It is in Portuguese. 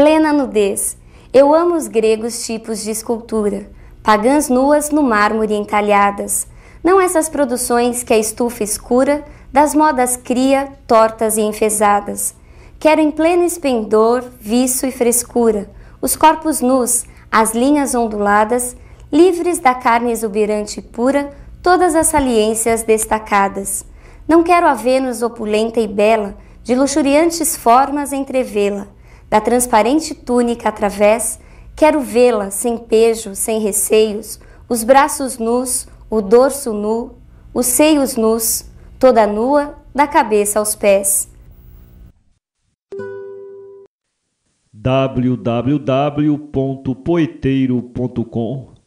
plena nudez. Eu amo os gregos tipos de escultura, pagãs nuas no mármore entalhadas. Não essas produções que a estufa escura das modas cria, tortas e enfesadas. Quero em pleno esplendor, viço e frescura, os corpos nus, as linhas onduladas, livres da carne exuberante e pura, todas as saliências destacadas. Não quero a Vênus opulenta e bela, de luxuriantes formas entrevê-la da transparente túnica através, quero vê-la sem pejo, sem receios, os braços nus, o dorso nu, os seios nus, toda nua, da cabeça aos pés. www.poeteiro.com